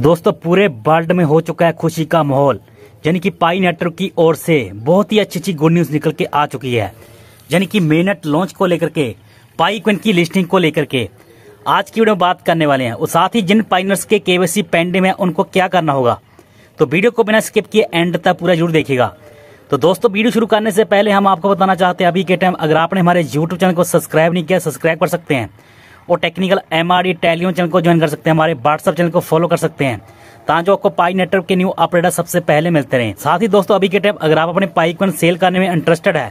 दोस्तों पूरे वर्ल्ड में हो चुका है खुशी का माहौल यानी कि पाई नेटवर्क की ओर से बहुत ही अच्छी अच्छी गुड न्यूज निकल के आ चुकी है यानी कि मेनट लॉन्च को लेकर के पाई क्विन की लिस्टिंग को लेकर के आज की वीडियो में बात करने वाले हैं और साथ ही जिन पाइनर्स के केवाईसी पेंडिंग है उनको क्या करना होगा तो वीडियो को बिना स्किप किए एंड तक पूरा जरूर देखेगा तो दोस्तों वीडियो शुरू करने से पहले हम आपको बताना चाहते हैं अभी के टाइम अगर आपने हमारे यूट्यूब चैनल को सब्सक्राइब नहीं किया सब्सक्राइब कर सकते हैं और technical M R Telegram channel को ज्वाइन कर सकते हैं हमारे व्हाट्सअप चैनल को फॉलो कर सकते हैं ताजो आपको पाई नेटवर्क के न्यू अपडेट सबसे पहले मिलते रहे साथ ही दोस्तों अभी के टाइम अगर आप अपने पाई कॉइन सेल करने में इंटरेस्टेड है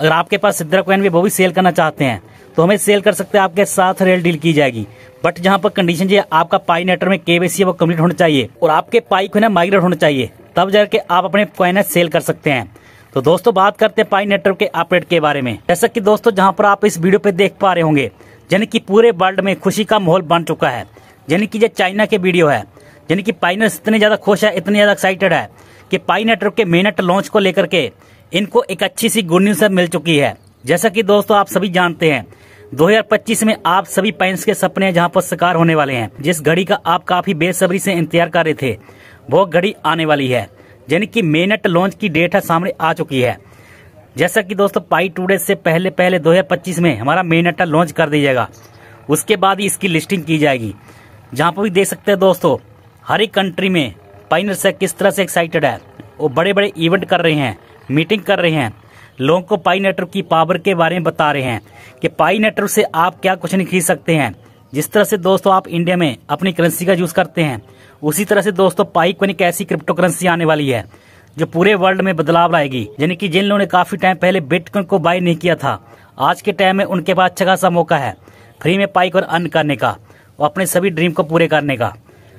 अगर आपके पास सिद्धरा कॉइन भी वो भी सेल करना चाहते हैं तो हमें सेल कर सकते हैं आपके साथ रेल डील की जाएगी बट जहाँ पर कंडीशन ये आपका पाई नेटवर्क में केवेसी वो कम्प्लीट होना चाहिए और आपके पाई कॉइन माइग्रेट होना चाहिए तब जाके आप अपने कॉइन सेल कर सकते हैं तो दोस्तों बात करते हैं पाई नेटवर्क के अपडेट के बारे में जैसा कि दोस्तों जहां पर आप इस वीडियो पे देख पा रहे होंगे यानी कि पूरे वर्ल्ड में खुशी का माहौल बन चुका है यानी कि ये चाइना के वीडियो है यानी कि पाइनर्स इतने ज़्यादा खुश है इतने ज़्यादा एक्साइटेड है कि पाई नेटवर्क के मेनट लॉन्च को लेकर के इनको एक अच्छी सी गुड न्यूज मिल चुकी है जैसा कि दोस्तों आप सभी जानते हैं 2025 में आप सभी पैंस के सपने जहां पर साकार होने वाले हैं जिस घड़ी का आप काफी बेसब्री से इंतजार कर रहे थे वो घड़ी आने वाली है यानी कि मेनट लॉन्च की डेट है सामने आ चुकी है जैसा कि दोस्तों पाई टू से पहले पहले 2025 में हमारा मेन अट्टा लॉन्च कर दीजिएगा उसके बाद ही इसकी लिस्टिंग की जाएगी जहाँ पर भी देख सकते हैं दोस्तों हर एक कंट्री में पाइनर से किस तरह से एक्साइटेड है वो बड़े बड़े इवेंट कर रहे हैं मीटिंग कर रहे हैं लोगों को पाई नेटवर्क की पावर के बारे में बता रहे हैं कि पाई नेटवर्क से आप क्या कुछ नहीं खरीद सकते हैं जिस तरह से दोस्तों आप इंडिया में अपनी करेंसी का यूज़ करते हैं उसी तरह से दोस्तों पाई को एक ऐसी क्रिप्टो करेंसी आने वाली है जो पूरे वर्ल्ड में बदलाव लाएगी यानी कि जिन लोगों ने काफी टाइम पहले बिटकॉइन को बाई नहीं किया था आज के टाइम में उनके पास अच्छा खासा मौका है फ्री में पाइक और अन करने का और अपने सभी ड्रीम को पूरे करने का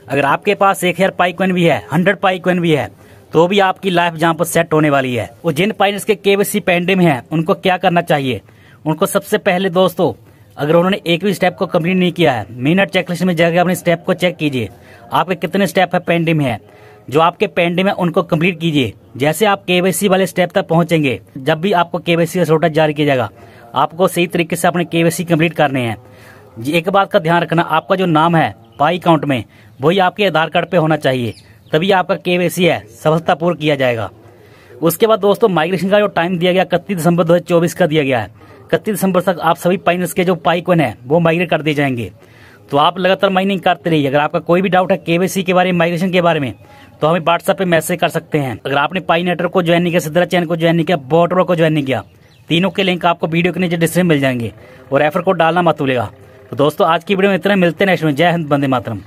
अगर आपके पास एक हजार पाइक भी है हंड्रेड पाइक भी है तो भी आपकी लाइफ जहाँ पर सेट होने वाली है और जिन पाइनर्स के केवीसी पेंडे में है उनको क्या करना चाहिए उनको सबसे पहले दोस्तों अगर उन्होंने एक भी स्टेप को कम्प्लीट नहीं किया है मिनट चेकलिस्ट में जाकर अपने स्टेप को चेक कीजिए आपके कितने स्टेप है पेंडिंग में है जो आपके पेंडिंग है उनको कम्प्लीट कीजिए जैसे आप के वाले स्टेप तक पहुंचेंगे जब भी आपको केवाईसी का जारी किया जाएगा आपको सही तरीके से अपने केवाईसी कंप्लीट करने हैं एक बात का ध्यान रखना आपका जो नाम है पाई अकाउंट में वही आपके आधार कार्ड पे होना चाहिए तभी आपका के है सफलतापूर्वक किया जाएगा उसके बाद दोस्तों माइग्रेशन का जो टाइम दिया गया इकतीस दिसंबर दो का दिया गया है इकतीस दिसंबर तक आप सभी पाइनर्स के जो पाइकवन है वो माइग्रेट कर दिए जाएंगे तो आप लगातार माइनिंग करते रहिए अगर आपका कोई भी डाउट है के के बारे में माइग्रेशन के बारे में तो हमें व्हाट्सएप पे मैसेज कर सकते हैं अगर आपने पाई नेटवर्क को ज्वाइन किया सिद्धरा चैन को ज्वाइन किया बोटवर्क को ज्वाइन किया तीनों के लिंक आपको वीडियो के नीचे डिस्क्रिप्शन मिल जाएंगे और रेफर कोड डालना मत भूलेगा तो दोस्तों आज की वीडियो में इतना मिलते हैं जय हिंद बंदे मातरम